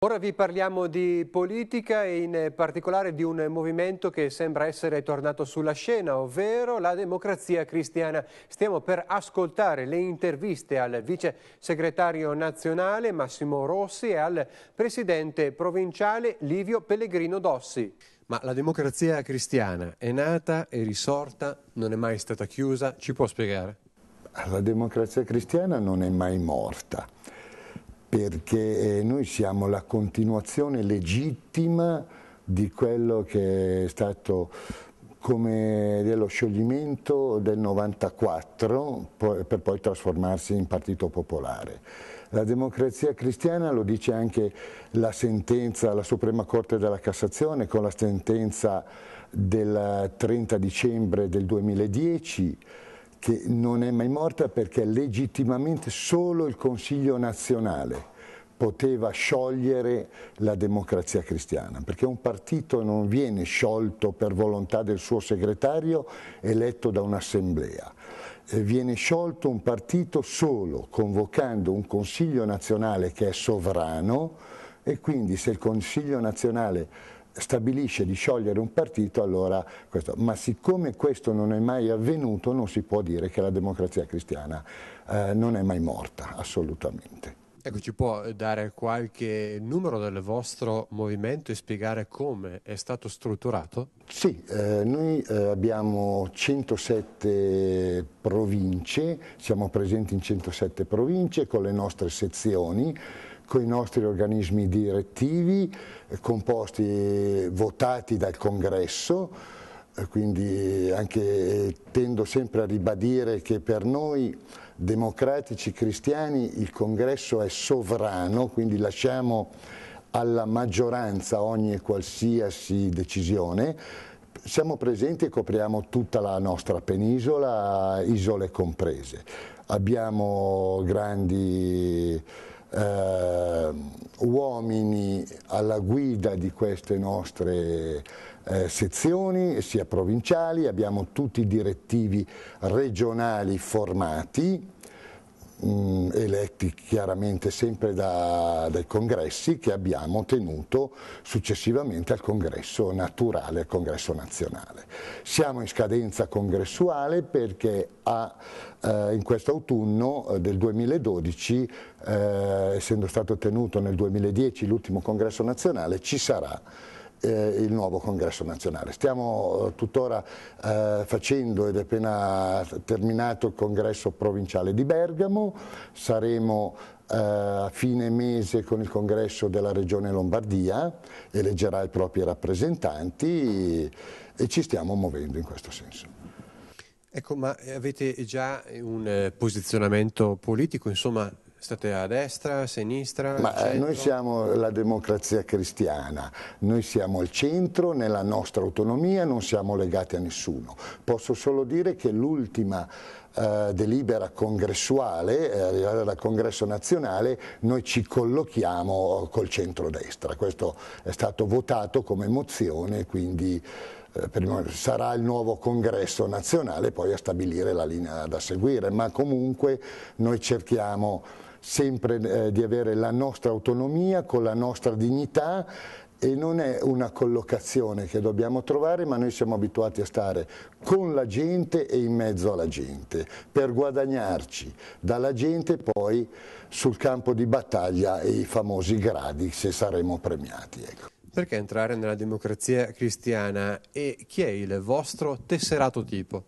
Ora vi parliamo di politica e in particolare di un movimento che sembra essere tornato sulla scena, ovvero la democrazia cristiana. Stiamo per ascoltare le interviste al vice segretario nazionale Massimo Rossi e al presidente provinciale Livio Pellegrino Dossi. Ma la democrazia cristiana è nata, è risorta, non è mai stata chiusa, ci può spiegare? La democrazia cristiana non è mai morta perché eh, noi siamo la continuazione legittima di quello che è stato come dello scioglimento del 94 per poi trasformarsi in partito popolare. La democrazia cristiana lo dice anche la sentenza, la Suprema Corte della Cassazione con la sentenza del 30 dicembre del 2010 che non è mai morta perché legittimamente solo il Consiglio nazionale poteva sciogliere la democrazia cristiana, perché un partito non viene sciolto per volontà del suo segretario eletto da un'assemblea, eh, viene sciolto un partito solo convocando un Consiglio nazionale che è sovrano e quindi se il Consiglio nazionale stabilisce di sciogliere un partito, allora questo. Ma siccome questo non è mai avvenuto, non si può dire che la democrazia cristiana eh, non è mai morta, assolutamente. Ecco, ci può dare qualche numero del vostro movimento e spiegare come è stato strutturato? Sì, eh, noi eh, abbiamo 107 province, siamo presenti in 107 province con le nostre sezioni con i nostri organismi direttivi eh, composti, votati dal congresso, eh, quindi eh, anche tendo sempre a ribadire che per noi democratici cristiani il congresso è sovrano, quindi lasciamo alla maggioranza ogni e qualsiasi decisione, siamo presenti e copriamo tutta la nostra penisola, isole comprese. Abbiamo grandi eh, uomini alla guida di queste nostre eh, sezioni, sia provinciali, abbiamo tutti i direttivi regionali formati, mh, mm, eletti chiaramente sempre da, dai congressi che abbiamo tenuto successivamente al congresso naturale, al congresso nazionale. Siamo in scadenza congressuale perché a, eh, in questo autunno eh, del 2012, eh, essendo stato tenuto nel 2010 l'ultimo congresso nazionale, ci sarà eh, il nuovo congresso nazionale. Stiamo eh, tuttora eh, facendo ed è appena terminato il congresso provinciale di Bergamo, saremo eh, a fine mese con il congresso della regione Lombardia, eleggerà i propri rappresentanti e ci stiamo muovendo in questo senso. Ecco, ma avete già un eh, posizionamento politico, insomma State a destra, a sinistra? Ma eh, noi siamo la democrazia cristiana, noi siamo al centro, nella nostra autonomia, non siamo legati a nessuno. Posso solo dire che l'ultima eh, delibera congressuale, eh, dal congresso nazionale, noi ci collochiamo col centro-destra. Questo è stato votato come mozione, quindi eh, sarà il nuovo congresso nazionale poi a stabilire la linea da seguire, ma comunque noi cerchiamo sempre eh, di avere la nostra autonomia con la nostra dignità e non è una collocazione che dobbiamo trovare, ma noi siamo abituati a stare con la gente e in mezzo alla gente, per guadagnarci dalla gente poi sul campo di battaglia i famosi gradi se saremo premiati. Ecco perché entrare nella democrazia cristiana e chi è il vostro tesserato tipo?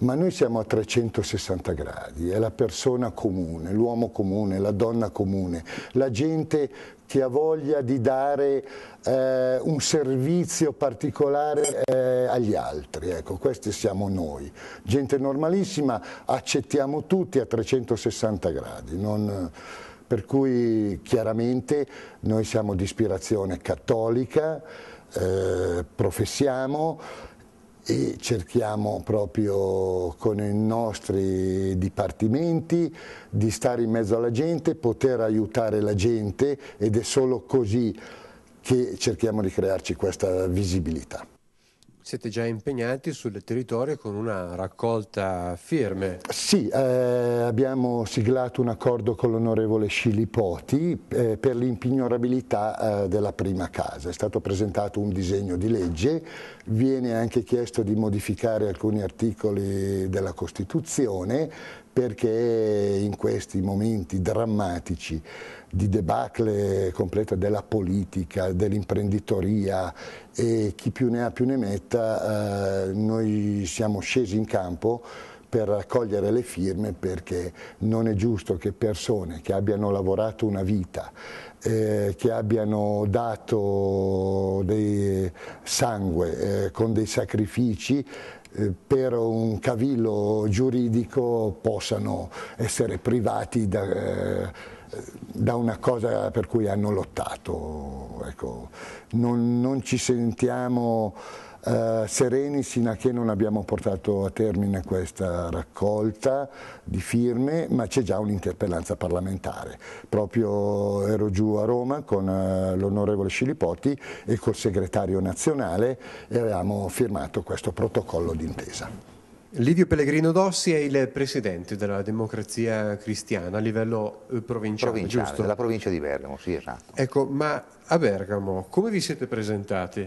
Ma noi siamo a 360 gradi, è la persona comune, l'uomo comune, la donna comune, la gente che ha voglia di dare eh, un servizio particolare eh, agli altri, ecco, questi siamo noi. Gente normalissima, accettiamo tutti a 360 gradi. Non, per cui chiaramente noi siamo di ispirazione cattolica, eh, professiamo e cerchiamo proprio con i nostri dipartimenti di stare in mezzo alla gente, poter aiutare la gente ed è solo così che cerchiamo di crearci questa visibilità siete già impegnati sul territorio con una raccolta firme. Sì, eh, abbiamo siglato un accordo con l'onorevole Scilipoti eh, per l'impignorabilità eh, della prima casa. È stato presentato un disegno di legge, viene anche chiesto di modificare alcuni articoli della Costituzione perché in questi momenti drammatici di debacle completa della politica, dell'imprenditoria e chi più ne ha più ne metta, eh, noi siamo scesi in campo per raccogliere le firme perché non è giusto che persone che abbiano lavorato una vita, eh, che abbiano dato sangue eh, con dei sacrifici, eh, per un cavillo giuridico possano essere privati da eh, da una cosa per cui hanno lottato. Ecco. Non, non, ci sentiamo eh, sereni sino a che non abbiamo portato a termine questa raccolta di firme, ma c'è già un'interpellanza parlamentare. Proprio ero giù a Roma con eh, l'onorevole Scilipotti e col segretario nazionale e avevamo firmato questo protocollo d'intesa. Livio Pellegrino Dossi è il presidente della democrazia cristiana a livello eh, provinciale, provinciale giusto? della provincia di Bergamo, sì esatto. Ecco, ma a Bergamo come vi siete presentati?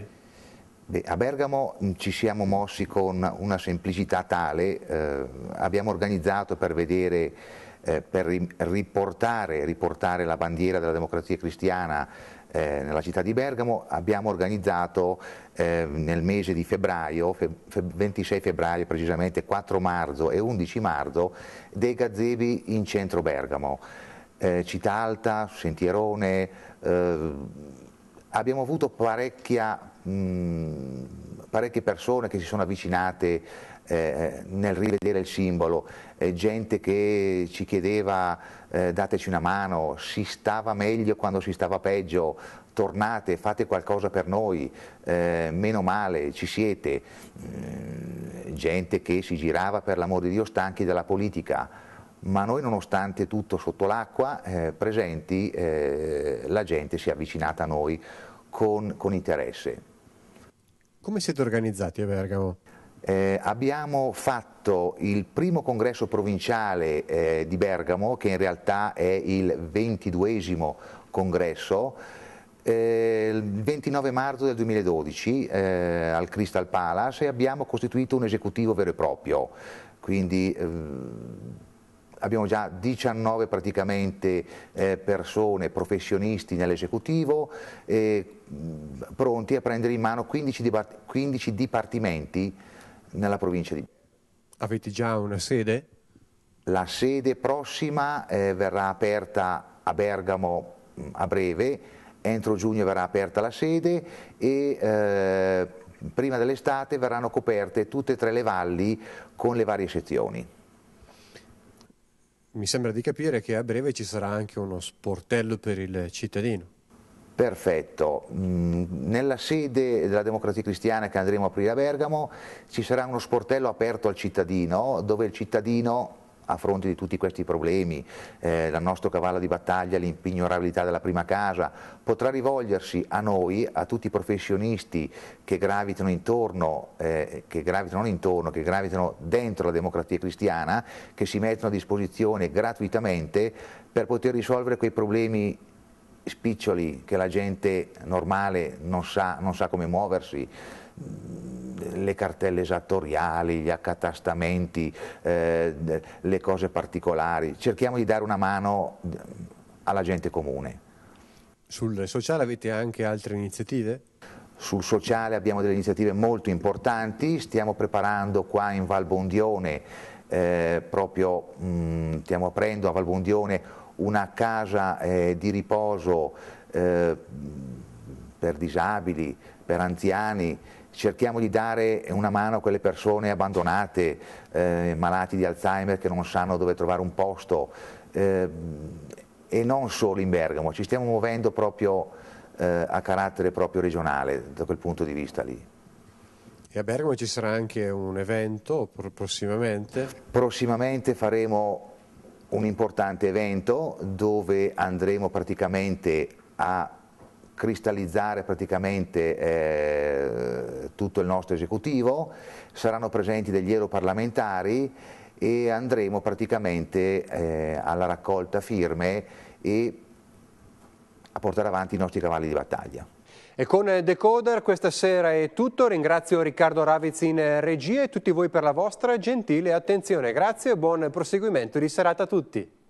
Beh, a Bergamo mm, ci siamo mossi con una semplicità tale, eh, abbiamo organizzato per vedere eh, per riportare, riportare, la bandiera della democrazia cristiana eh, nella città di Bergamo, abbiamo organizzato eh, nel mese di febbraio, fe 26 febbraio precisamente, 4 marzo e 11 marzo, dei gazebi in centro Bergamo, eh, Città Alta, Sentierone, eh, abbiamo avuto parecchia, mh, parecchie persone che si sono avvicinate eh, nel rivedere il simbolo, eh, gente che ci chiedeva eh, dateci una mano, si stava meglio quando si stava peggio, tornate, fate qualcosa per noi, eh, meno male, ci siete, mm, gente che si girava per l'amor di Dio stanchi della politica, ma noi nonostante tutto sotto l'acqua, eh, presenti, eh, la gente si è avvicinata a noi con, con interesse. Come siete organizzati a Bergamo? Eh, abbiamo fatto il primo congresso provinciale eh, di Bergamo, che in realtà è il ventiduesimo congresso, eh, il 29 marzo del 2012 eh, al Crystal Palace e abbiamo costituito un esecutivo vero e proprio, quindi ehm, abbiamo già 19 praticamente eh, persone, professionisti nell'esecutivo, pronti a prendere in mano 15, dipart 15 dipartimenti nella provincia di... Avete già una sede? La sede prossima eh, verrà aperta a Bergamo mm, a breve, entro giugno verrà aperta la sede e eh, prima dell'estate verranno coperte tutte e tre le valli con le varie sezioni. Mi sembra di capire che a breve ci sarà anche uno sportello per il cittadino. Perfetto, mm, nella sede della Democrazia Cristiana che andremo a aprire a Bergamo ci sarà uno sportello aperto al cittadino dove il cittadino a fronte di tutti questi problemi, eh, nostro cavallo di battaglia, l'impignorabilità della prima casa, potrà rivolgersi a noi, a tutti i professionisti che gravitano intorno, eh, che gravitano intorno, che gravitano dentro la democrazia cristiana, che si mettono a disposizione gratuitamente per poter risolvere quei problemi spiccioli che la gente normale non sa, non sa come muoversi, mm, le cartelle esattoriali, gli accatastamenti, eh, le cose particolari. Cerchiamo di dare una mano mm, alla gente comune. Sul sociale avete anche altre iniziative? Sul sociale abbiamo delle iniziative molto importanti, stiamo preparando qua in Valbondione, eh, proprio mh, mm, stiamo aprendo a Valbondione una casa eh, di riposo eh, per disabili, per anziani, cerchiamo di dare una mano a quelle persone abbandonate, eh, malati di Alzheimer che non sanno dove trovare un posto eh, e non solo in Bergamo, ci stiamo muovendo proprio eh, a carattere proprio regionale da quel punto di vista lì. E a Bergamo ci sarà anche un evento prossimamente? Prossimamente faremo un importante evento dove andremo praticamente a cristallizzare praticamente eh, tutto il nostro esecutivo, saranno presenti degli europarlamentari e andremo praticamente eh, alla raccolta firme e a portare avanti i nostri cavalli di battaglia. E con Decoder questa sera è tutto, ringrazio Riccardo Ravizz in regia e tutti voi per la vostra gentile attenzione. Grazie e buon proseguimento di serata a tutti.